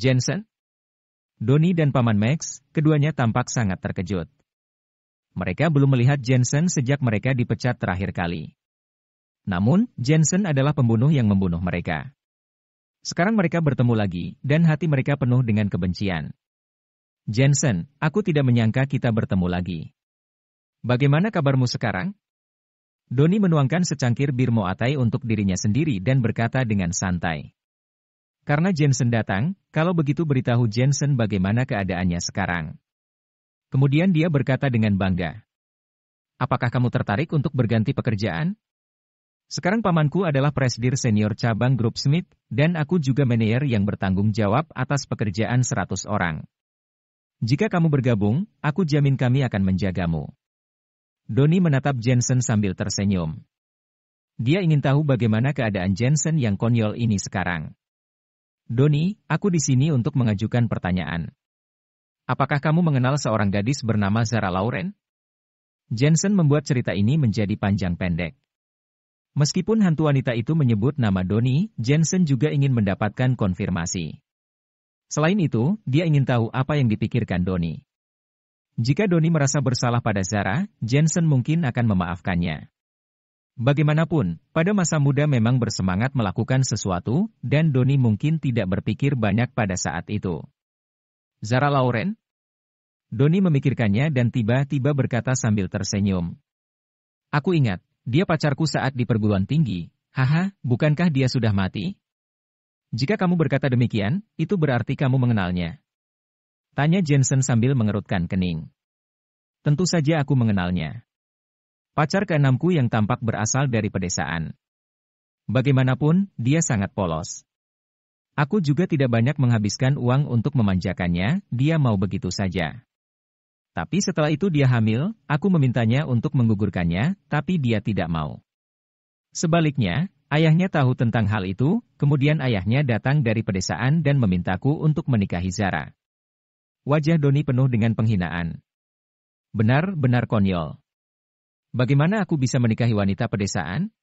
Jensen? Doni dan Paman Max, keduanya tampak sangat terkejut. Mereka belum melihat Jensen sejak mereka dipecat terakhir kali. Namun, Jensen adalah pembunuh yang membunuh mereka. Sekarang mereka bertemu lagi, dan hati mereka penuh dengan kebencian. Jensen, aku tidak menyangka kita bertemu lagi. Bagaimana kabarmu sekarang? Doni menuangkan secangkir bir moatai untuk dirinya sendiri dan berkata dengan santai. Karena Jensen datang, kalau begitu beritahu Jensen bagaimana keadaannya sekarang. Kemudian dia berkata dengan bangga. Apakah kamu tertarik untuk berganti pekerjaan? Sekarang pamanku adalah presdir senior cabang grup Smith, dan aku juga manajer yang bertanggung jawab atas pekerjaan 100 orang. Jika kamu bergabung, aku jamin kami akan menjagamu. Doni menatap Jensen sambil tersenyum. Dia ingin tahu bagaimana keadaan Jensen yang konyol ini sekarang. Doni, aku di sini untuk mengajukan pertanyaan. Apakah kamu mengenal seorang gadis bernama Zara Lauren? Jensen membuat cerita ini menjadi panjang pendek. Meskipun hantu wanita itu menyebut nama Doni, Jensen juga ingin mendapatkan konfirmasi. Selain itu, dia ingin tahu apa yang dipikirkan Doni. Jika Doni merasa bersalah pada Zara, Jensen mungkin akan memaafkannya. Bagaimanapun, pada masa muda memang bersemangat melakukan sesuatu, dan Doni mungkin tidak berpikir banyak pada saat itu. Zara Lauren? Doni memikirkannya dan tiba-tiba berkata sambil tersenyum. Aku ingat, dia pacarku saat di perguruan tinggi. Haha, bukankah dia sudah mati? Jika kamu berkata demikian, itu berarti kamu mengenalnya. Tanya Jensen sambil mengerutkan kening. Tentu saja aku mengenalnya. Pacar keenamku yang tampak berasal dari pedesaan. Bagaimanapun, dia sangat polos. Aku juga tidak banyak menghabiskan uang untuk memanjakannya, dia mau begitu saja. Tapi setelah itu dia hamil, aku memintanya untuk menggugurkannya, tapi dia tidak mau. Sebaliknya, ayahnya tahu tentang hal itu, kemudian ayahnya datang dari pedesaan dan memintaku untuk menikahi Zara. Wajah Doni penuh dengan penghinaan. Benar-benar konyol. Bagaimana aku bisa menikahi wanita pedesaan?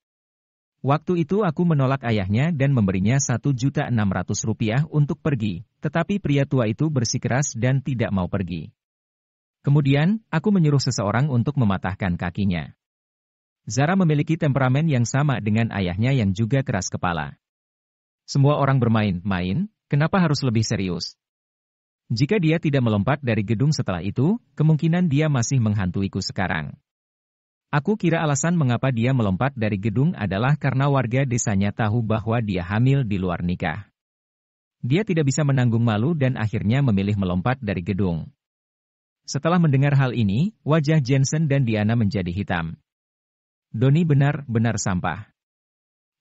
Waktu itu aku menolak ayahnya dan memberinya ratus rupiah untuk pergi, tetapi pria tua itu bersikeras dan tidak mau pergi. Kemudian, aku menyuruh seseorang untuk mematahkan kakinya. Zara memiliki temperamen yang sama dengan ayahnya yang juga keras kepala. Semua orang bermain-main, kenapa harus lebih serius? Jika dia tidak melompat dari gedung setelah itu, kemungkinan dia masih menghantuiku sekarang. Aku kira alasan mengapa dia melompat dari gedung adalah karena warga desanya tahu bahwa dia hamil di luar nikah. Dia tidak bisa menanggung malu dan akhirnya memilih melompat dari gedung. Setelah mendengar hal ini, wajah Jensen dan Diana menjadi hitam. Doni benar-benar sampah.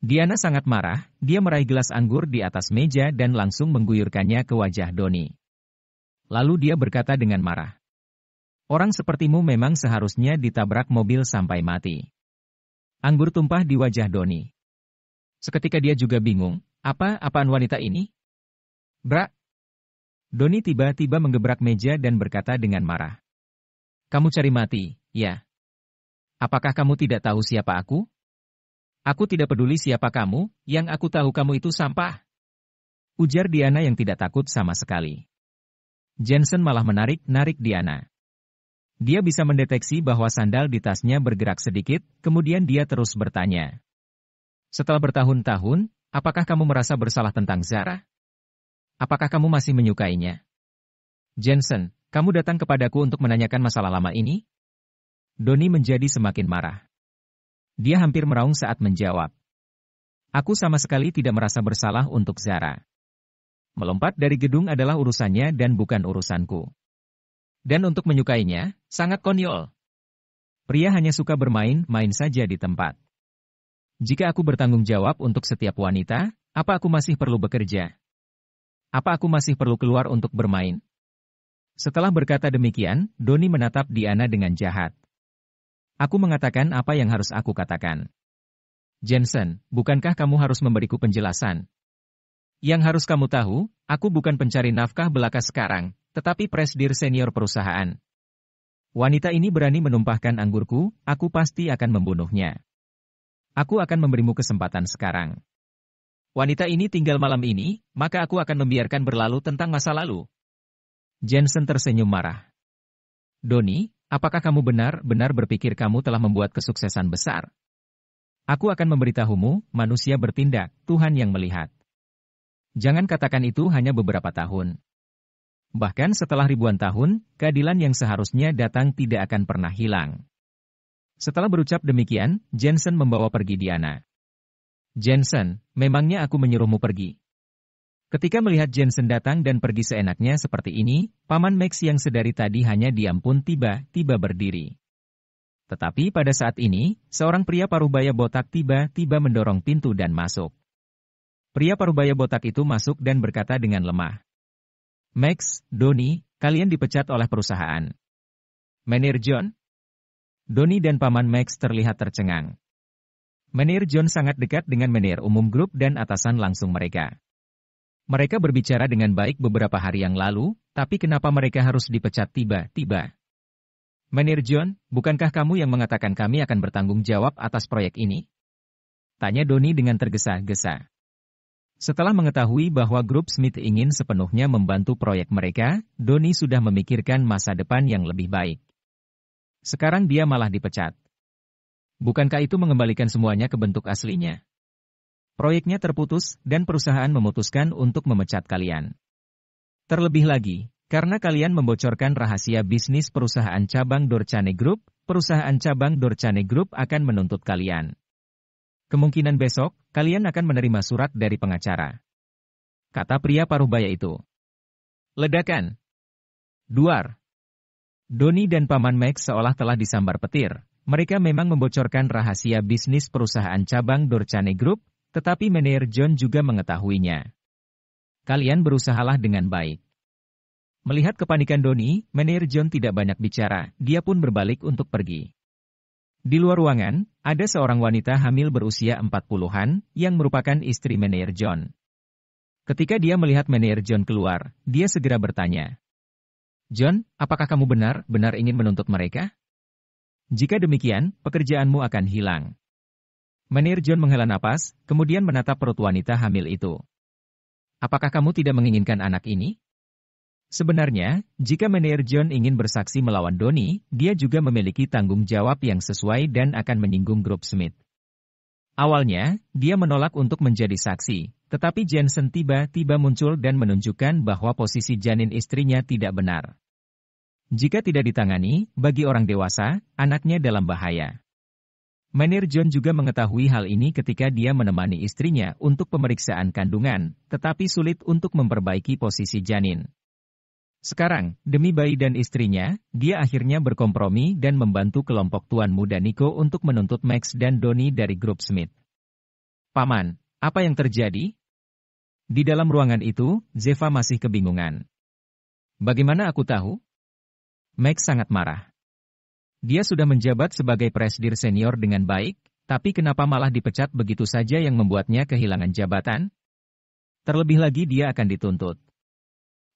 Diana sangat marah, dia meraih gelas anggur di atas meja dan langsung mengguyurkannya ke wajah Doni. Lalu dia berkata dengan marah. Orang sepertimu memang seharusnya ditabrak mobil sampai mati. Anggur tumpah di wajah Doni. Seketika dia juga bingung, apa apaan wanita ini? Brak! Doni tiba-tiba menggebrak meja dan berkata dengan marah. Kamu cari mati, ya. Apakah kamu tidak tahu siapa aku? Aku tidak peduli siapa kamu, yang aku tahu kamu itu sampah. Ujar Diana yang tidak takut sama sekali. Jensen malah menarik-narik Diana. Dia bisa mendeteksi bahwa sandal di tasnya bergerak sedikit, kemudian dia terus bertanya. Setelah bertahun-tahun, apakah kamu merasa bersalah tentang Zara? Apakah kamu masih menyukainya? Jensen, kamu datang kepadaku untuk menanyakan masalah lama ini? Doni menjadi semakin marah. Dia hampir meraung saat menjawab. Aku sama sekali tidak merasa bersalah untuk Zara. Melompat dari gedung adalah urusannya dan bukan urusanku. Dan untuk menyukainya, Sangat konyol. Pria hanya suka bermain, main saja di tempat. Jika aku bertanggung jawab untuk setiap wanita, apa aku masih perlu bekerja? Apa aku masih perlu keluar untuk bermain? Setelah berkata demikian, Doni menatap Diana dengan jahat. Aku mengatakan apa yang harus aku katakan. Jensen, bukankah kamu harus memberiku penjelasan? Yang harus kamu tahu, aku bukan pencari nafkah belaka sekarang, tetapi presdir senior perusahaan. Wanita ini berani menumpahkan anggurku, aku pasti akan membunuhnya. Aku akan memberimu kesempatan sekarang. Wanita ini tinggal malam ini, maka aku akan membiarkan berlalu tentang masa lalu. Jensen tersenyum marah. Doni, apakah kamu benar-benar berpikir kamu telah membuat kesuksesan besar? Aku akan memberitahumu, manusia bertindak, Tuhan yang melihat. Jangan katakan itu hanya beberapa tahun. Bahkan setelah ribuan tahun, keadilan yang seharusnya datang tidak akan pernah hilang. Setelah berucap demikian, Jensen membawa pergi Diana. Jensen, memangnya aku menyuruhmu pergi? Ketika melihat Jensen datang dan pergi seenaknya seperti ini, Paman Max yang sedari tadi hanya diam pun tiba-tiba berdiri. Tetapi pada saat ini, seorang pria parubaya botak tiba-tiba mendorong pintu dan masuk. Pria parubaya botak itu masuk dan berkata dengan lemah. Max, Doni, kalian dipecat oleh perusahaan. Menir John? Doni dan paman Max terlihat tercengang. Menir John sangat dekat dengan menir umum grup dan atasan langsung mereka. Mereka berbicara dengan baik beberapa hari yang lalu, tapi kenapa mereka harus dipecat tiba-tiba? Menir John, bukankah kamu yang mengatakan kami akan bertanggung jawab atas proyek ini? Tanya Doni dengan tergesa-gesa. Setelah mengetahui bahwa grup Smith ingin sepenuhnya membantu proyek mereka, Doni sudah memikirkan masa depan yang lebih baik. Sekarang dia malah dipecat. Bukankah itu mengembalikan semuanya ke bentuk aslinya? Proyeknya terputus, dan perusahaan memutuskan untuk memecat kalian. Terlebih lagi, karena kalian membocorkan rahasia bisnis perusahaan cabang Dorchane Group, perusahaan cabang Dorchane Group akan menuntut kalian. Kemungkinan besok, kalian akan menerima surat dari pengacara. Kata pria paruh baya itu. Ledakan. Duar. Doni dan Paman Max seolah telah disambar petir. Mereka memang membocorkan rahasia bisnis perusahaan cabang Dorchane Group, tetapi manajer John juga mengetahuinya. Kalian berusahalah dengan baik. Melihat kepanikan Doni, manajer John tidak banyak bicara, dia pun berbalik untuk pergi. Di luar ruangan, ada seorang wanita hamil berusia 40-an yang merupakan istri manajer John. Ketika dia melihat manajer John keluar, dia segera bertanya, "John, apakah kamu benar-benar ingin menuntut mereka? Jika demikian, pekerjaanmu akan hilang." Manajer John menghela napas, kemudian menatap perut wanita hamil itu. "Apakah kamu tidak menginginkan anak ini?" Sebenarnya, jika Meneer John ingin bersaksi melawan Doni, dia juga memiliki tanggung jawab yang sesuai dan akan menyinggung grup Smith. Awalnya, dia menolak untuk menjadi saksi, tetapi Jensen tiba-tiba muncul dan menunjukkan bahwa posisi janin istrinya tidak benar. Jika tidak ditangani, bagi orang dewasa, anaknya dalam bahaya. Manir John juga mengetahui hal ini ketika dia menemani istrinya untuk pemeriksaan kandungan, tetapi sulit untuk memperbaiki posisi janin. Sekarang, demi bayi dan istrinya, dia akhirnya berkompromi dan membantu kelompok tuan muda Nico untuk menuntut Max dan Doni dari grup Smith. Paman, apa yang terjadi? Di dalam ruangan itu, Zeva masih kebingungan. Bagaimana aku tahu? Max sangat marah. Dia sudah menjabat sebagai presdir senior dengan baik, tapi kenapa malah dipecat begitu saja yang membuatnya kehilangan jabatan? Terlebih lagi dia akan dituntut.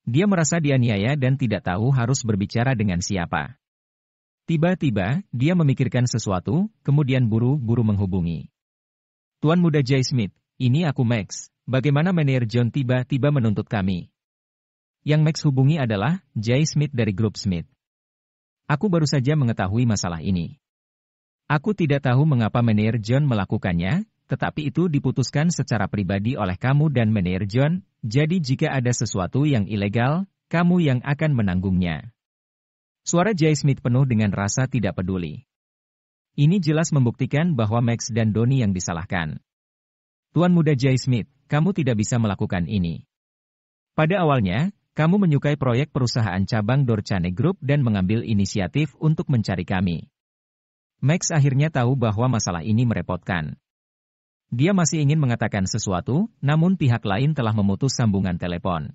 Dia merasa dianiaya dan tidak tahu harus berbicara dengan siapa. Tiba-tiba, dia memikirkan sesuatu, kemudian buru-buru menghubungi. Tuan muda Jay Smith, ini aku Max, bagaimana Manager John tiba-tiba menuntut kami? Yang Max hubungi adalah, Jay Smith dari grup Smith. Aku baru saja mengetahui masalah ini. Aku tidak tahu mengapa Manager John melakukannya, tetapi itu diputuskan secara pribadi oleh kamu dan Meneer John, jadi jika ada sesuatu yang ilegal, kamu yang akan menanggungnya. Suara Jay Smith penuh dengan rasa tidak peduli. Ini jelas membuktikan bahwa Max dan Doni yang disalahkan. Tuan muda Jay Smith, kamu tidak bisa melakukan ini. Pada awalnya, kamu menyukai proyek perusahaan cabang Dorchane Group dan mengambil inisiatif untuk mencari kami. Max akhirnya tahu bahwa masalah ini merepotkan. Dia masih ingin mengatakan sesuatu, namun pihak lain telah memutus sambungan telepon.